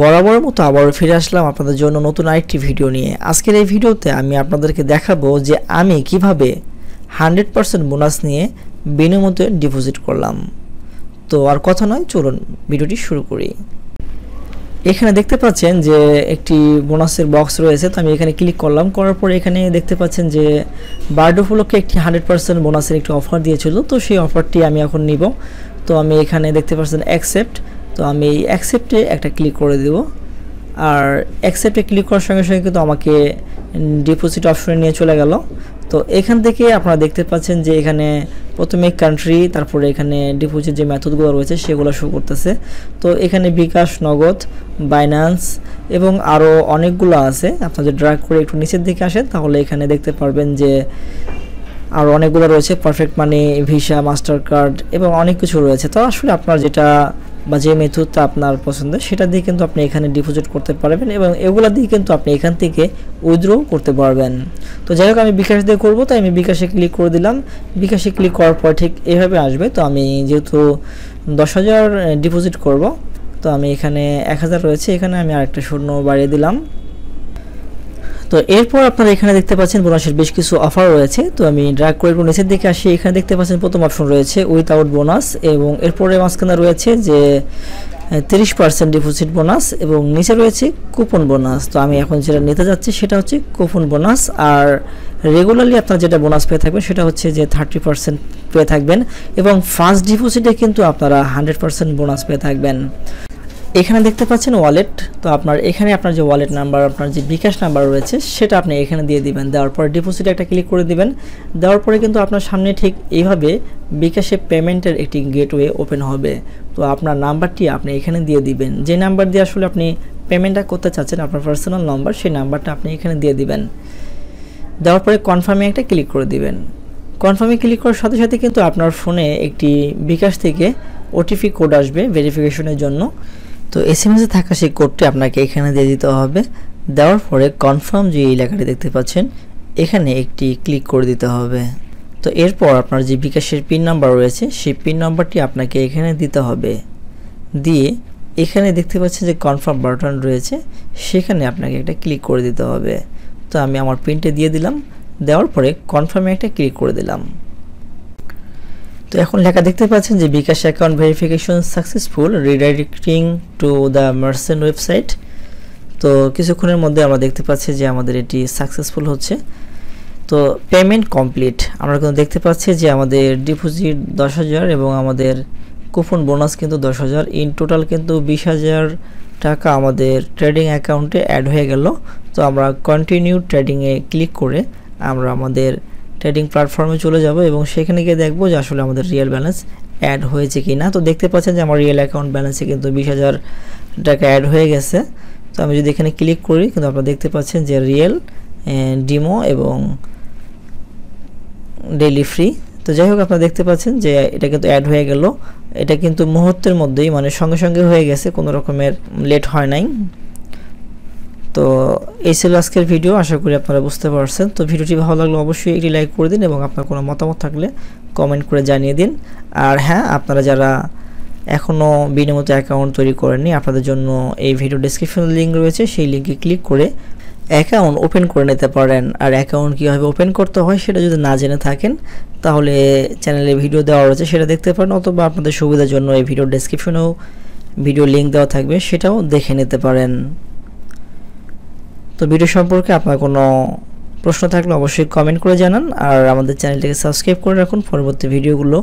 বরাবরের মতো আবারও ফিরে আসলাম আপনাদের জন্য নতুন আরেকটি ভিডিও নিয়ে আজকের এই ভিডিওতে আমি আপনাদেরকে দেখাবো যে আমি কিভাবে হান্ড্রেড পারসেন্ট বোনাস নিয়ে বিনামূল্যে ডিপোজিট করলাম তো আর কথা নয় চলুন ভিডিওটি শুরু করি এখানে দেখতে পাচ্ছেন যে একটি বোনাসের বক্স রয়েছে তো আমি এখানে ক্লিক করলাম করার পরে এখানে দেখতে পাচ্ছেন যে বার্ডে উপলক্ষে একটি হান্ড্রেড পার্সেন্ট বোনাসের একটি অফার দিয়েছিল তো সেই অফারটি আমি এখন নিব তো আমি এখানে দেখতে পাচ্ছেন অ্যাকসেপ্ট তো আমি এই অ্যাকসেপ্টে একটা ক্লিক করে দেব আর অ্যাকসেপ্টে ক্লিক করার সঙ্গে সঙ্গে কিন্তু আমাকে ডিপোজিট অপশনে নিয়ে চলে গেল তো এখান থেকে আপনারা দেখতে পাচ্ছেন যে এখানে প্রথমে কান্ট্রি তারপরে এখানে ডিপোজিট যে মেথডগুলো রয়েছে সেগুলো শো করতেছে তো এখানে বিকাশ নগদ বাইন্যান্স এবং আরও অনেকগুলো আছে আপনারা যদি ড্রাগ করে একটু নিচের দিকে আসেন তাহলে এখানে দেখতে পারবেন যে আর অনেকগুলো রয়েছে Perfect Money Visa Mastercard এবং অনেক কিছু রয়েছে তো আসলে আপনার যেটা বা যে মেথডটা আপনার পছন্দ সেটা দিয়ে কিন্তু আপনি এখানে ডিপোজিট করতে পারবেন এবং এগুলা দিয়ে কিন্তু আপনি এখান থেকে উইথড্র করতে পারবেন তো যাই হোক আমি বিকাশ দিয়ে করবো তাই আমি বিকাশে ক্লিক করে দিলাম বিকাশে ক্লিক করার পর ঠিক এভাবে আসবে তো আমি যেহেতু দশ হাজার ডিপোজিট করব তো আমি এখানে এক হাজার রয়েছে এখানে আমি আরেকটা শূন্য বাড়িয়ে দিলাম তো এরপর আপনারা এখানে দেখতে পাচ্ছেন বোনাসের বেশ কিছু অফার রয়েছে তো আমি ড্রাগ করে নিচের দিকে আসি এখানে দেখতে পাচ্ছেন প্রথম অপশন রয়েছে উইথআউট বোনাস এবং এরপরে মাঝখানে রয়েছে যে তিরিশ পার্সেন্ট ডিপোজিট বোনাস এবং নিচে রয়েছে কুপন বোনাস তো আমি এখন যেটা নিতে যাচ্ছি সেটা হচ্ছে কুপন বোনাস আর রেগুলারলি আপনারা যেটা বোনাস পেয়ে থাকবেন সেটা হচ্ছে যে থার্টি পার্সেন্ট পেয়ে থাকবেন এবং ফার্স্ট ডিপোজিটে কিন্তু আপনারা হান্ড্রেড পার্সেন্ট বোনাস পেয়ে থাকবেন এখানে দেখতে পাচ্ছেন ওয়ালেট তো আপনার এখানে আপনার যে ওয়ালেট নাম্বার আপনার যে বিকাশ নাম্বার রয়েছে সেটা আপনি এখানে দিয়ে দিবেন দেওয়ার পরে ডিপোজিটে একটা ক্লিক করে দিবেন দেওয়ার পরে কিন্তু আপনার সামনে ঠিক এইভাবে বিকাশে পেমেন্টের একটি গেটওয়ে ওপেন হবে তো আপনার নাম্বারটি আপনি এখানে দিয়ে দিবেন যে নাম্বার দিয়ে আসলে আপনি পেমেন্টটা করতে চাচ্ছেন আপনার পার্সোনাল নাম্বার সেই নাম্বারটা আপনি এখানে দিয়ে দিবেন দেওয়ার পরে কনফার্মে একটা ক্লিক করে দিবেন কনফার্মে ক্লিক করার সাথে সাথে কিন্তু আপনার ফোনে একটি বিকাশ থেকে ওটিপি কোড আসবে ভেরিফিকেশনের জন্য তো এস এম থাকা সেই কোডটি আপনাকে এখানে দিয়ে দিতে হবে দেওয়ার পরে কনফার্ম যে এলাকাটি দেখতে পাচ্ছেন এখানে একটি ক্লিক করে দিতে হবে তো এরপর আপনার যে বিকাশের পিন নাম্বার রয়েছে সেই পিন নাম্বারটি আপনাকে এখানে দিতে হবে দিয়ে এখানে দেখতে পাচ্ছেন যে কনফার্ম বাটন রয়েছে সেখানে আপনাকে একটা ক্লিক করে দিতে হবে তো আমি আমার পিনটা দিয়ে দিলাম দেওয়ার পরে কনফার্মে একটা ক্লিক করে দিলাম তো এখন লেখা দেখতে পাচ্ছেন যে bKash account verification successful redirecting to the merchant website তো কিছুক্ষণের মধ্যে আমরা দেখতে পাচ্ছি যে আমাদের এটি সাকসেসফুল হচ্ছে তো পেমেন্ট কমপ্লিট আমরা কিন্তু দেখতে পাচ্ছি যে আমাদের ডিপোজিট দশ হাজার এবং আমাদের কুপন বোনাস কিন্তু দশ হাজার ইন টোটাল কিন্তু বিশ হাজার টাকা আমাদের ট্রেডিং অ্যাকাউন্টে অ্যাড হয়ে গেল তো আমরা কন্টিনিউ ট্রেডিংয়ে ক্লিক করে আমরা আমাদের ট্রেডিং প্ল্যাটফর্মে চলে যাব এবং সেখানে গিয়ে দেখবো যে আসলে আমাদের রিয়েল ব্যালেন্স অ্যাড হয়েছে কি না তো দেখতে পাচ্ছেন যে আমার রিয়েল অ্যাকাউন্ট ব্যালেন্সে কিন্তু বিশ হাজার টাকা অ্যাড হয়ে গেছে তো আমি যদি এখানে ক্লিক করি কিন্তু আপনারা দেখতে পাচ্ছেন যে রিয়েল ডিমো এবং ডেলি ফ্রি তো যাই হোক আপনারা দেখতে পাচ্ছেন যে এটা কিন্তু অ্যাড হয়ে গেল এটা কিন্তু মুহূর্তের মধ্যেই মানে সঙ্গে সঙ্গে হয়ে গেছে কোনো রকমের লেট হয় নাই তো এই ছিল আজকের ভিডিও আশা করি আপনারা বুঝতে পারছেন তো ভিডিওটি ভালো লাগলে অবশ্যই একটি লাইক করে দিন এবং আপনার কোনো মতামত থাকলে কমেন্ট করে জানিয়ে দিন আর হ্যাঁ আপনারা যারা এখনও বিনিময়ত অ্যাকাউন্ট তৈরি করেননি আপনাদের জন্য এই ভিডিও ডিসক্রিপশন লিঙ্ক রয়েছে সেই লিঙ্কে ক্লিক করে অ্যাকাউন্ট ওপেন করে নিতে পারেন আর অ্যাকাউন্ট কীভাবে ওপেন করতে হয় সেটা যদি না জেনে থাকেন তাহলে চ্যানেলে ভিডিও দেওয়া রয়েছে সেটা দেখতে পারেন অথবা আপনাদের সুবিধার জন্য এই ভিডিও ডিসক্রিপশনেও ভিডিও লিঙ্ক দেওয়া থাকবে সেটাও দেখে নিতে পারেন তো ভিডিও সম্পর্কে আপনার কোনো প্রশ্ন থাকলে অবশ্যই কমেন্ট করে জানান আর আমাদের চ্যানেলটিকে সাবস্ক্রাইব করে রাখুন পরবর্তী ভিডিওগুলো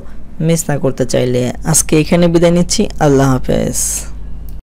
মিস না করতে চাইলে আজকে এখানে বিদায় নিচ্ছি আল্লাহ হাফেজ